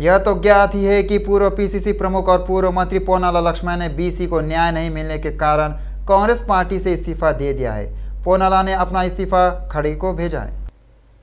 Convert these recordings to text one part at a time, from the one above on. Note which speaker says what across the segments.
Speaker 1: यह तो ज्ञात ही है कि पूर्व पीसीसी प्रमुख और पूर्व मंत्री पोनाला लक्ष्मण ने बीसी को न्याय नहीं मिलने के कारण कांग्रेस पार्टी से इस्तीफा दे दिया है पोनाला ने अपना इस्तीफा खड़े को भेजा है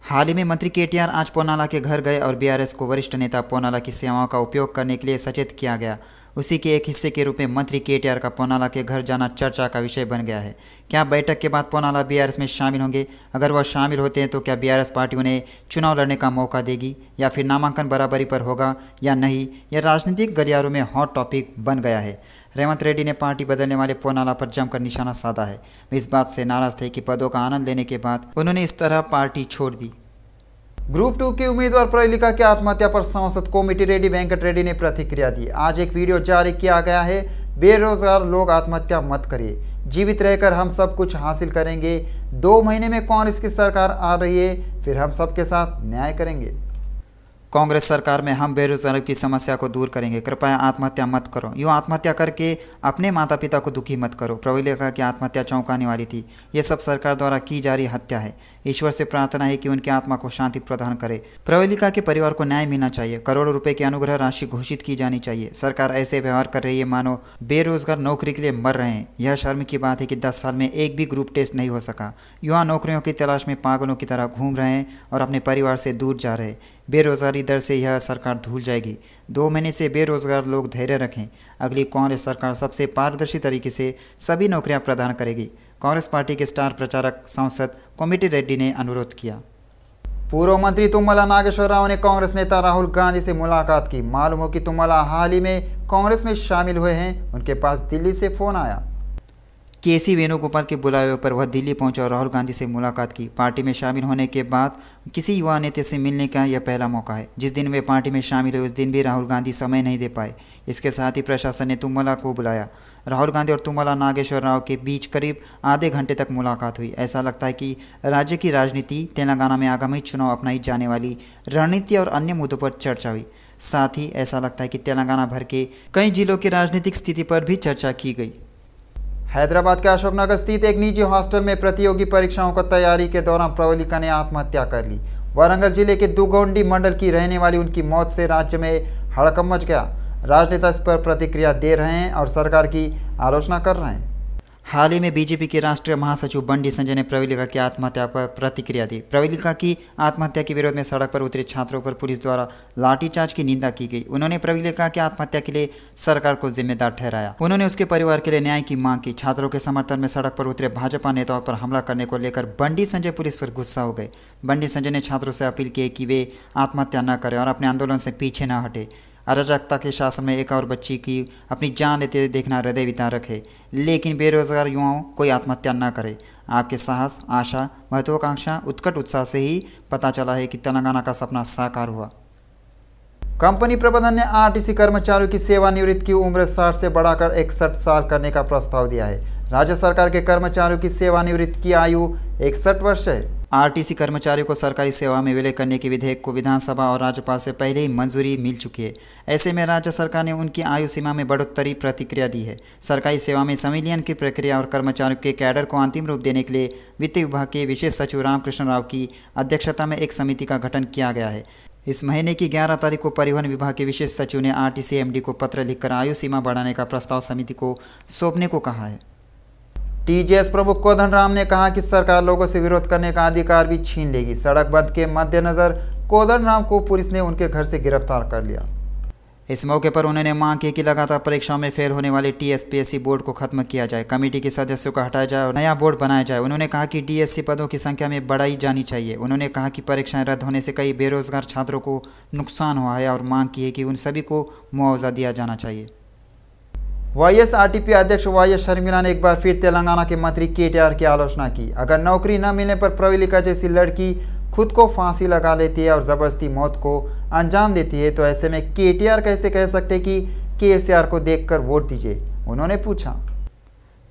Speaker 1: हाल ही में मंत्री आर आज पोनाला के घर गए और बीआरएस को वरिष्ठ नेता पोनाला की सेवाओं का उपयोग करने के लिए सचेत किया गया उसी के एक हिस्से के रूप में मंत्री के का पोनाला के घर जाना चर्चा का विषय बन गया है क्या बैठक के बाद पोनाला बीआरएस में शामिल होंगे अगर वह शामिल होते हैं तो क्या बीआरएस पार्टी उन्हें चुनाव लड़ने का मौका देगी या फिर नामांकन बराबरी पर होगा या नहीं यह राजनीतिक गलियारों में हॉट टॉपिक बन गया है रेवंत रेड्डी ने पार्टी बदलने वाले पोनाला पर जमकर निशाना साधा है वे इस बात से नाराज थे कि पदों का आनंद लेने के बाद उन्होंने इस तरह पार्टी छोड़ दी ग्रुप टू के उम्मीदवार प्रयलिका के आत्महत्या पर सांसद कोमिटी रेड्डी वेंकट रेड्डी ने प्रतिक्रिया दी आज एक वीडियो जारी किया गया है बेरोजगार लोग आत्महत्या मत करिए जीवित रहकर हम सब कुछ हासिल करेंगे दो महीने में कांग्रेस की सरकार आ रही है फिर हम सबके साथ न्याय करेंगे कांग्रेस सरकार में हम बेरोजगारों की समस्या को दूर करेंगे कृपया आत्महत्या मत करो यूँ आत्महत्या करके अपने माता पिता को दुखी मत करो कहा की आत्महत्या चौंकाने वाली थी ये सब सरकार द्वारा की जा रही हत्या है ईश्वर से प्रार्थना है कि उनकी आत्मा को शांति प्रदान करे प्रवलिका के परिवार को न्याय मिलना चाहिए करोड़ों रुपए की अनुग्रह राशि घोषित की जानी चाहिए सरकार ऐसे व्यवहार कर रही है मानो बेरोजगार नौकरी के लिए मर रहे हैं यह शर्म की बात है कि दस साल में एक भी ग्रुप टेस्ट नहीं हो सका युवा नौकरियों की तलाश में पागलों की तरह घूम रहे हैं और अपने परिवार से दूर जा रहे बेरोजगारी दर से यह सरकार धूल जाएगी दो महीने से बेरोजगार लोग धैर्य रखें अगली कांग्रेस सरकार सबसे पारदर्शी तरीके से सभी नौकरियां प्रदान करेगी कांग्रेस पार्टी के स्टार प्रचारक सांसद कोमिटी रेड्डी ने अनुरोध किया पूर्व मंत्री तुम्बला नागेश्वर राव ने कांग्रेस नेता राहुल गांधी से मुलाकात की मालूम हो कि तुम्बला हाल ही में कांग्रेस में शामिल हुए हैं उनके पास दिल्ली से फोन आया के सी वेणुगोपाल के बुलावे पर वह दिल्ली पहुंचा और राहुल गांधी से मुलाकात की पार्टी में शामिल होने के बाद किसी युवा नेता से मिलने का यह पहला मौका है जिस दिन वे पार्टी में शामिल हुए उस दिन भी राहुल गांधी समय नहीं दे पाए इसके साथ ही प्रशासन ने तुम्बला को बुलाया राहुल गांधी और तुम्बला नागेश्वर राव के बीच करीब आधे घंटे तक मुलाकात हुई ऐसा लगता है कि राज्य की राजनीति तेलंगाना में आगामी चुनाव अपनाई जाने वाली रणनीति और अन्य मुद्दों पर चर्चा हुई साथ ही ऐसा लगता है कि तेलंगाना भर के कई जिलों की राजनीतिक स्थिति पर भी चर्चा की गई हैदराबाद के अशोकनगर स्थित एक निजी हॉस्टल में प्रतियोगी परीक्षाओं की तैयारी के दौरान प्रवलिका ने आत्महत्या कर ली वारंगल जिले के दुगौंडी मंडल की रहने वाली उनकी मौत से राज्य में हड़कम मच गया राजनेता इस पर प्रतिक्रिया दे रहे हैं और सरकार की आलोचना कर रहे हैं हाल ही में बीजेपी के राष्ट्रीय महासचिव बंडी संजय ने प्रवीलिका की आत्महत्या पर प्रतिक्रिया दी प्रवीलिका की आत्महत्या के विरोध में सड़क पर उतरे छात्रों पर पुलिस द्वारा लाठीचार्ज की निंदा की गई उन्होंने प्रवीलिका की आत्महत्या के लिए सरकार को जिम्मेदार ठहराया उन्होंने उसके परिवार के लिए न्याय की मांग की छात्रों के समर्थन में सड़क पर उतरे भाजपा नेताओं पर हमला करने को लेकर बंडी संजय पुलिस पर गुस्सा हो गए बंडी संजय ने छात्रों से अपील की कि वे आत्महत्या न करें और अपने आंदोलन से पीछे न हटे अराजकता के शासन में एक और बच्ची की अपनी जान लेते देखना हृदय विदारक रखे लेकिन बेरोजगार युवाओं कोई आत्महत्या न करे आपके साहस आशा महत्वाकांक्षा उत्कट उत्साह से ही पता चला है कि तेलंगाना का सपना साकार हुआ कंपनी प्रबंधन ने आरटीसी कर्मचारियों की सेवानिवृत्ति की उम्र 60 से बढ़ाकर इकसठ साल करने का प्रस्ताव दिया है राज्य सरकार के कर्मचारियों की सेवानिवृत्त की आयु इकसठ वर्ष है आरटीसी कर्मचारियों को सरकारी सेवा में विलय करने के विधेयक को विधानसभा और राज्यपाल से पहले ही मंजूरी मिल चुकी है ऐसे में राज्य सरकार ने उनकी आयु सीमा में बढ़ोतरी प्रतिक्रिया दी है सरकारी सेवा में संविलियन की प्रक्रिया और कर्मचारियों के कैडर को अंतिम रूप देने के लिए वित्त विभाग के विशेष सचिव रामकृष्ण राव की अध्यक्षता में एक समिति का गठन किया गया है इस महीने की 11 तारीख को परिवहन विभाग के विशेष सचिव ने आरटीसी एमडी को पत्र लिखकर आयु सीमा बढ़ाने का प्रस्ताव समिति को सौंपने को कहा है टीजीएस प्रमुख राम ने कहा कि सरकार लोगों से विरोध करने का अधिकार भी छीन लेगी सड़क बंद के मद्देनज़र राम को पुलिस ने उनके घर से गिरफ्तार कर लिया इस मौके पर उन्होंने मांग की कि लगातार परीक्षाओं में फेल होने वाले टीएसपीएससी बोर्ड को खत्म किया जाए कमेटी के सदस्यों को हटाया जाए और नया बोर्ड बनाया जाए उन्होंने कहा कि डीएससी पदों की संख्या में बढ़ाई जानी चाहिए उन्होंने कहा कि परीक्षाएं रद्द होने से कई बेरोजगार छात्रों को नुकसान हुआ है और मांग की है कि उन सभी को मुआवजा दिया जाना चाहिए वाईएसआरटीपी अध्यक्ष वाई एस शर्मिला ने एक बार फिर तेलंगाना के मंत्री केटीआर की आलोचना की अगर नौकरी न मिलने पर प्रवीलिका जैसी लड़की खुद को फांसी लगा लेती है और ज़बरदस्ती मौत को अंजाम देती है तो ऐसे में केटीआर कैसे कह सकते कि केसीआर को देखकर वोट दीजिए उन्होंने पूछा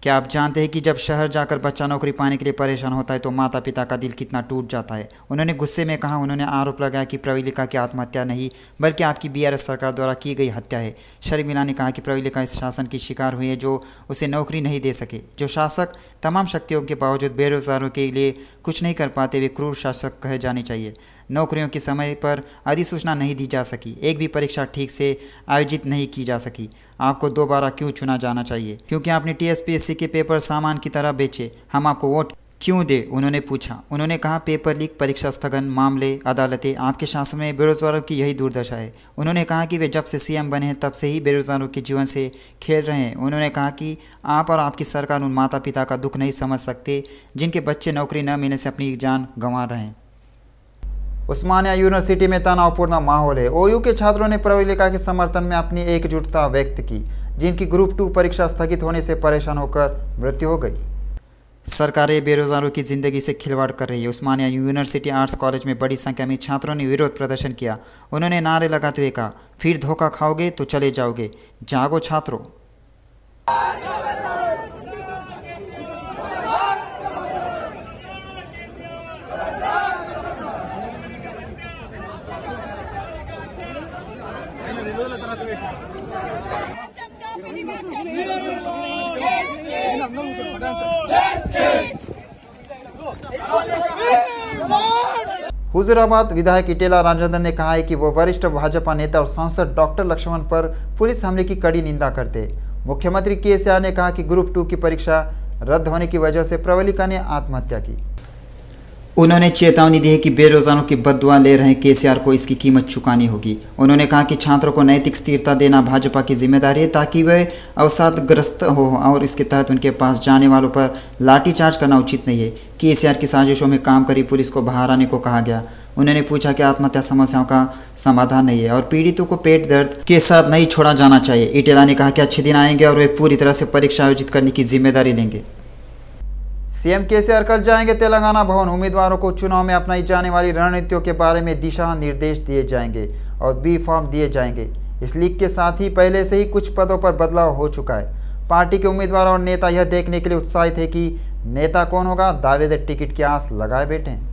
Speaker 1: क्या आप जानते हैं कि जब शहर जाकर बच्चा नौकरी पाने के लिए परेशान होता है तो माता पिता का दिल कितना टूट जाता है उन्होंने गुस्से में कहा उन्होंने आरोप लगाया कि प्रवीलिका की आत्महत्या नहीं बल्कि आपकी बीआरएस सरकार द्वारा की गई हत्या है शर्मिला ने कहा कि प्रवीलिका इस शासन की शिकार हुई है जो उसे नौकरी नहीं दे सके जो शासक तमाम शक्तियों के बावजूद बेरोजगारों के लिए कुछ नहीं कर पाते वे क्रूर शासक कहे जाने चाहिए नौकरियों के समय पर अधिसूचना नहीं दी जा सकी एक भी परीक्षा ठीक से आयोजित नहीं की जा सकी आपको दोबारा क्यों चुना जाना चाहिए क्योंकि आपने टीएसपीएससी के पेपर सामान की तरह बेचे हम आपको वोट क्यों दे उन्होंने पूछा उन्होंने कहा पेपर लीक परीक्षा स्थगन मामले अदालतें आपके शासन में बेरोजगारों की यही दुर्दशा है उन्होंने कहा कि वे जब से सीएम बने हैं तब से ही बेरोजगारों के जीवन से खेल रहे हैं उन्होंने कहा कि आप और आपकी सरकार उन माता पिता का दुख नहीं समझ सकते जिनके बच्चे नौकरी न मिलने से अपनी जान गंवा रहे हैं उस्मानिया यूनिवर्सिटी में तनावपूर्ण माहौल है ओयू के छात्रों ने प्रवलिका के समर्थन में अपनी एकजुटता व्यक्त की जिनकी ग्रुप टू परीक्षा स्थगित होने से परेशान होकर मृत्यु हो गई सरकारें बेरोजगारों की जिंदगी से खिलवाड़ कर रही है उस्मानिया यूनिवर्सिटी आर्ट्स कॉलेज में बड़ी संख्या में छात्रों ने विरोध प्रदर्शन किया उन्होंने नारे लगाते हुए कहा फिर धोखा खाओगे तो चले जाओगे जागो छात्रों हुजूराबाद विधायक इटेला राजनंदन ने कहा है कि वो वरिष्ठ भाजपा नेता और सांसद डॉक्टर लक्ष्मण पर पुलिस हमले की कड़ी निंदा करते मुख्यमंत्री के सिन्हा ने कहा कि ग्रुप टू की परीक्षा रद्द होने की वजह से प्रवलिका ने आत्महत्या की उन्होंने चेतावनी दी है कि बेरोजगारों की बदवा ले रहे केसीआर को इसकी कीमत चुकानी होगी उन्होंने कहा कि छात्रों को नैतिक स्थिरता देना भाजपा की जिम्मेदारी है ताकि वे अवसादग्रस्त हो और इसके तहत उनके पास जाने वालों पर लाठीचार्ज करना उचित नहीं है केसीआर की साजिशों में काम करी पुलिस को बाहर आने को कहा गया उन्होंने पूछा कि आत्महत्या समस्याओं का समाधान नहीं है और पीड़ितों को पेट दर्द के साथ नहीं छोड़ा जाना चाहिए इटेला ने कहा कि अच्छे दिन आएंगे और वे पूरी तरह से परीक्षा आयोजित करने की जिम्मेदारी लेंगे सीएम केसीआर कल जाएंगे तेलंगाना भवन उम्मीदवारों को चुनाव में अपनाई जाने वाली रणनीतियों के बारे में दिशा निर्देश दिए जाएंगे और बी फॉर्म दिए जाएंगे इस लीक के साथ ही पहले से ही कुछ पदों पर बदलाव हो चुका है पार्टी के उम्मीदवार और नेता यह देखने के लिए उत्साहित है कि नेता कौन होगा दावेदार टिकट की आस लगाए बैठे हैं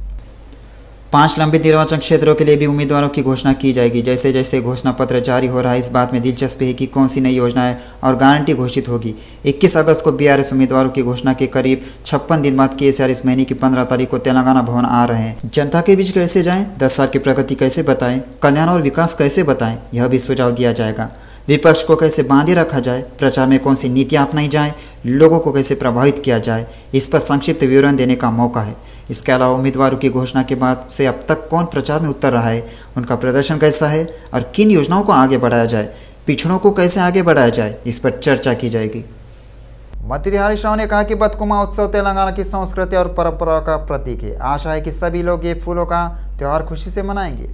Speaker 1: पांच लंबे निर्वाचन क्षेत्रों के लिए भी उम्मीदवारों की घोषणा की जाएगी जैसे जैसे घोषणा पत्र जारी हो रहा है इस बात में दिलचस्पी है कि कौन सी नई योजनाएं और गारंटी घोषित होगी 21 अगस्त को बीआरएस उम्मीदवारों की घोषणा के करीब छप्पन दिन बाद के इस महीने की पंद्रह तारीख को तेलंगाना भवन आ रहे हैं जनता के बीच कैसे जाए दस साल की प्रगति कैसे बताएं कल्याण और विकास कैसे बताएं यह भी सुझाव दिया जाएगा विपक्ष को कैसे बांधे रखा जाए प्रचार में कौन सी नीतियाँ अपनाई जाए लोगों को कैसे प्रभावित किया जाए इस पर संक्षिप्त विवरण देने का मौका है इसके अलावा उम्मीदवारों की घोषणा के बाद से अब तक कौन प्रचार में उतर रहा है उनका प्रदर्शन कैसा है और किन योजनाओं को आगे बढ़ाया जाए पिछड़ों को कैसे आगे बढ़ाया जाए इस पर चर्चा की जाएगी मंत्री हरीश राव ने कहा कि बतकुमा उत्सव तेलंगाना की संस्कृति और परंपरा का प्रतीक है आशा है कि सभी लोग ये फूलों का त्यौहार खुशी से मनाएंगे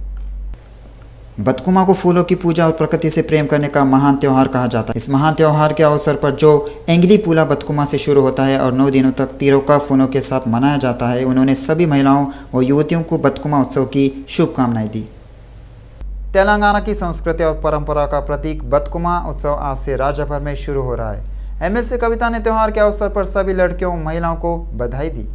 Speaker 1: बतकुमा को फूलों की पूजा और प्रकृति से प्रेम करने का महान त्यौहार कहा जाता है इस महान त्यौहार के अवसर पर जो एंगली पूला बतकुमा से शुरू होता है और नौ दिनों तक तीरों का फूलों के साथ मनाया जाता है उन्होंने सभी महिलाओं और युवतियों को बतकुमा उत्सव की शुभकामनाएं दी तेलंगाना की संस्कृति और परंपरा का प्रतीक बतकुमा उत्सव आज से राज्य भर में शुरू हो रहा है एम एस कविता ने त्यौहार के अवसर पर सभी लड़कियों महिलाओं को बधाई दी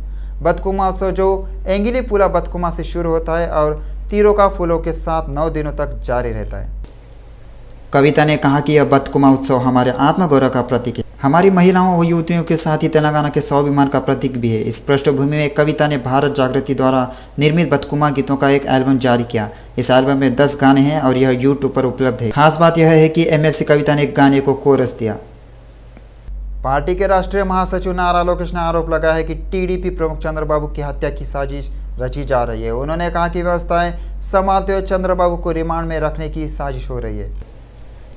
Speaker 1: बतकुमा उत्सव जो एंगली पूरा बतकुमा से शुरू होता है और तीरों का फूलों के साथ नौ दिनों तक जारी रहता है कविता ने कहा कि यह बतकुमा उत्सव हमारे आत्मगौरव का प्रतीक है हमारी महिलाओं और युवतियों के साथ ही तेलंगाना के स्वाभिमान का प्रतीक भी है इस पृष्ठभूमि में कविता ने भारत जागृति द्वारा निर्मित बतकुमा गीतों का एक एल्बम जारी किया इस एल्बम में दस गाने हैं और यह यूट्यूब पर उपलब्ध है खास बात यह है कि एम कविता ने एक गाने को कोरस दिया पार्टी के राष्ट्रीय महासचिव नारा लोकेश ने आरोप लगाया है कि टीडीपी प्रमुख चंद्रबाबू की हत्या की साजिश रची जा रही है उन्होंने कहा कि व्यवस्थाएं संभालते हुए चंद्रबाबू को रिमांड में रखने की साजिश हो रही है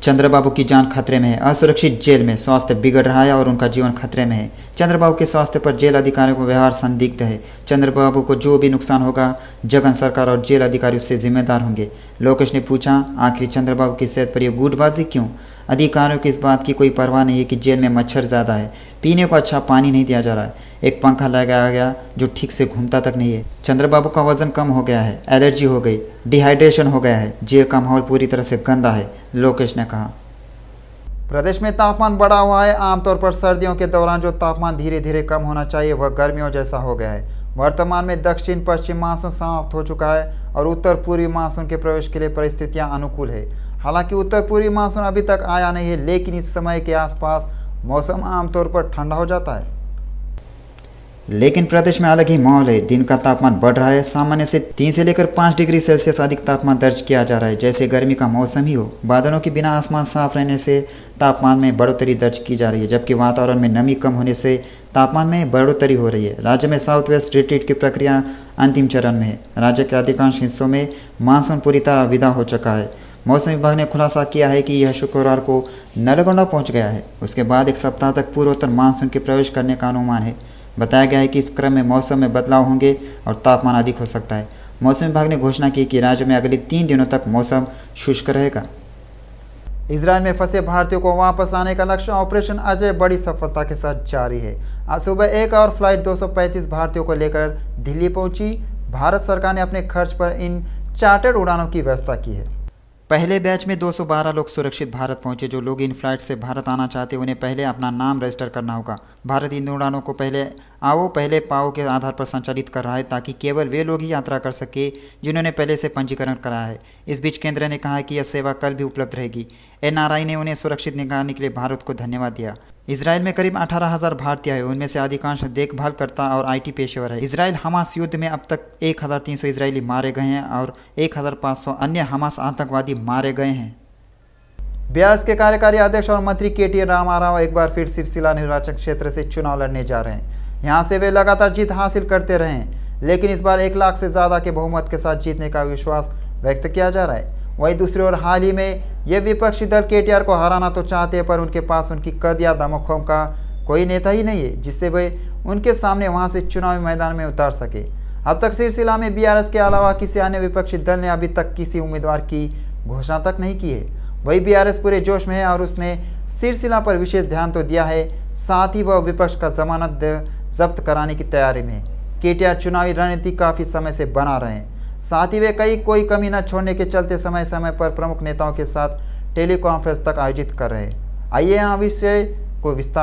Speaker 1: चंद्रबाबू की जान खतरे में है असुरक्षित जेल में स्वास्थ्य बिगड़ रहा है और उनका जीवन खतरे में है चंद्रबाबू के स्वास्थ्य पर जेल अधिकारियों का व्यवहार संदिग्ध है चंद्रबाबू को जो भी नुकसान होगा जगन सरकार और जेल अधिकारी उससे जिम्मेदार होंगे लोकेश ने पूछा आखिर चंद्रबाबू की सेहत पर यह गुटबाजी क्यों अधिकारियों की इस बात की कोई परवाह नहीं है कि जेल में मच्छर ज़्यादा है पीने को अच्छा पानी नहीं दिया जा रहा है एक पंखा लगाया गया जो ठीक से घूमता तक नहीं है चंद्रबाबू का वजन कम हो गया है एलर्जी हो गई डिहाइड्रेशन हो गया है जेल का माहौल पूरी तरह से गंदा है लोकेश ने कहा प्रदेश में तापमान बढ़ा हुआ है आमतौर पर सर्दियों के दौरान जो तापमान धीरे धीरे कम होना चाहिए वह गर्मियों जैसा हो गया है वर्तमान में दक्षिण पश्चिम मानसून समाप्त हो चुका है और उत्तर पूर्वी मानसून के प्रवेश के लिए परिस्थितियां अनुकूल है हालांकि उत्तर पूर्वी मानसून अभी तक आया नहीं है लेकिन इस समय के आसपास मौसम आमतौर पर ठंडा हो जाता है लेकिन प्रदेश में अलग ही माहौल है दिन का तापमान बढ़ रहा है सामान्य से तीन से लेकर पाँच डिग्री सेल्सियस अधिक तापमान दर्ज किया जा रहा है जैसे गर्मी का मौसम ही हो बादलों के बिना आसमान साफ रहने से तापमान में बढ़ोतरी दर्ज की जा रही है जबकि वातावरण में नमी कम होने से तापमान में बढ़ोतरी हो रही है राज्य में साउथ वेस्ट रिट्रीट की प्रक्रिया अंतिम चरण में है राज्य के अधिकांश हिस्सों में मानसून पूरी तरह विदा हो चुका है मौसम विभाग ने खुलासा किया है कि यह शुक्रवार को नलगोंडा पहुंच गया है उसके बाद एक सप्ताह तक पूर्वोत्तर मानसून के प्रवेश करने का अनुमान है बताया गया है कि इस क्रम में मौसम में बदलाव होंगे और तापमान अधिक हो सकता है मौसम विभाग ने घोषणा की कि राज्य में अगले तीन दिनों तक मौसम शुष्क रहेगा इसराइल में फंसे भारतीयों को वापस लाने का लक्ष्य ऑपरेशन अजय बड़ी सफलता के साथ जारी है आज सुबह एक और फ्लाइट 235 भारतीयों को लेकर दिल्ली पहुंची भारत सरकार ने अपने खर्च पर इन चार्टर्ड उड़ानों की व्यवस्था की है पहले बैच में 212 लोग सुरक्षित भारत पहुंचे जो लोग इन फ्लाइट से भारत आना चाहते उन्हें पहले अपना नाम रजिस्टर करना होगा भारत इन उड़ानों को पहले आओ हाँ, पहले पाओ के आधार पर संचालित कर रहा है ताकि केवल वे लोग ही यात्रा कर सके जिन्होंने पहले से पंजीकरण कराया है इस बीच केंद्र ने कहा है कि यह सेवा कल भी उपलब्ध रहेगी एनआरआई ने उन्हें सुरक्षित निगरानी के लिए भारत को धन्यवाद दिया इसराइल में करीब अठारह हज़ार भारतीय है उनमें से अधिकांश देखभाल करता और आईटी पेशेवर है इसराइल हमास युद्ध में अब तक 1,300 इसराइली मारे गए हैं और 1,500 अन्य हमास आतंकवादी मारे गए हैं ब्यास के कार्यकारी अध्यक्ष और मंत्री के टी आराव एक बार फिर सिरसिला निर्वाचन क्षेत्र से चुनाव लड़ने जा रहे हैं यहाँ से वे लगातार जीत हासिल करते रहे लेकिन इस बार एक लाख से ज़्यादा के बहुमत के साथ जीतने का विश्वास व्यक्त किया जा रहा है वहीं दूसरी ओर हाल ही में ये विपक्षी दल के को हराना तो चाहते हैं पर उनके पास उनकी कद या दमखों का कोई नेता ही नहीं है जिससे वे उनके सामने वहाँ से चुनावी मैदान में उतार सके अब तक सिलसिला में बीआरएस के अलावा किसी अन्य विपक्षी दल ने अभी तक किसी उम्मीदवार की घोषणा तक नहीं की है वही बीआरएस पूरे जोश में है और उसने सिलसिला पर विशेष ध्यान तो दिया है साथ ही वह विपक्ष का जमानत जब्त कराने की तैयारी में केटिया चुनावी रणनीति काफ़ी समय से बना रहे हैं साथ ही वे कई कोई कमी न छोड़ने के चलते समय समय पर प्रमुख नेताओं के साथ टेलीकॉन्फ्रेंस तक आयोजित कर रहे हैं आइए यहाँ विषय को विस्तार